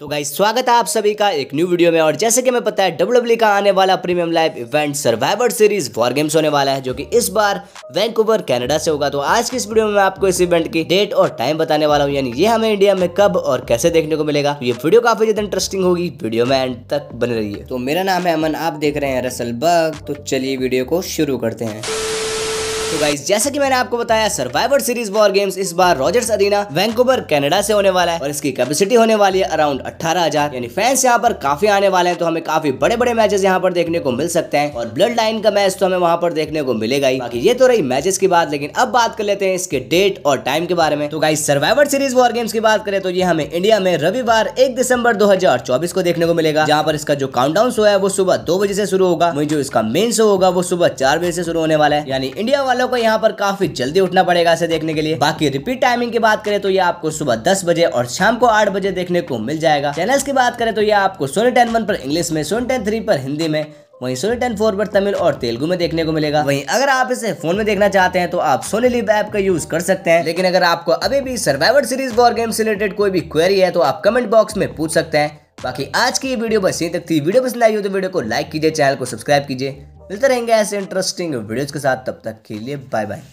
तो गाइस स्वागत है आप सभी का एक न्यू वीडियो में और जैसे कि मैं पता है डब्ल्यू e का आने वाला premium live event Survivor Series War Games होने वाला है जो कि इस बार वैंकूवर कनाडा से होगा तो आज की इस वीडियो में मैं आपको इस इवेंट की डेट और टाइम बताने वाला हूँ यानी ये हमें इंडिया में कब और कैसे देखने को मिलेगा ये वीडियो काफी ज्यादा इंटरेस्टिंग होगी वीडियो में एंड तक बन रही है तो मेरा नाम है अमन आप देख रहे हैं रसल बग तो चलिए वीडियो को शुरू करते हैं तो गाइज जैसा कि मैंने आपको बताया सर्वाइवर सीरीज वॉर गेम्स इस बार रॉजर्स अरीना वैंकूवर कनाडा से होने वाला है और इसकी कैपेसिटी होने वाली है अराउंड अठारह यानी फैंस यहाँ पर काफी आने वाले हैं तो हमें काफी बड़े बड़े मैचेस यहाँ पर देखने को मिल सकते हैं और ब्लड लाइन का मैच तो हमें वहाँ पर देखने को मिलेगा ही बाकी ये तो रही मैचेस की बात लेकिन अब बात कर लेते हैं इसके डेट और टाइम के बारे में तो guys Survivor Series War Games की बात करें तो ये हमें इंडिया में रविवार एक दिसंबर दो को देखने को मिलेगा जहाँ पर इसका जो काउंटडाउन शो है वो सुबह दो बजे से शुरू होगा वही जो इसका मेन शो होगा वो सुबह चार बजे से शुरू होने वाला है यानी इंडिया वालों को यहाँ पर काफी जल्दी उठना पड़ेगा इसे देखने के लिए बाकी रिपीट टाइमिंग की बात करें तो ये आपको सुबह दस बजे और शाम को आठ बजे देखने को मिल जाएगा चैनल की बात करें तो ये आपको सोनी टेन वन पर इंग्लिश में सोनी टेन थ्री पर हिंदी में वहीं सोनी टेन फोर पर तमिल और तेलुगु में देखने को मिलेगा वहीं अगर आप इसे फोन में देखना चाहते हैं तो आप सोनी लिप ऐप का यूज कर सकते हैं लेकिन अगर आपको अभी भी सर्वाइवर सीरीज वॉर गेम से रिलेटेड कोई भी क्वेरी है तो आप कमेंट बॉक्स में पूछ सकते हैं बाकी आज की वीडियो बस यहीं तक थी वीडियो पसंद आई हो तो वीडियो को लाइक कीजिए चैनल को सब्सक्राइब कीजिए मिलते रहेंगे ऐसे इंटरेस्टिंग वीडियोज के साथ तब तक के लिए बाय बाय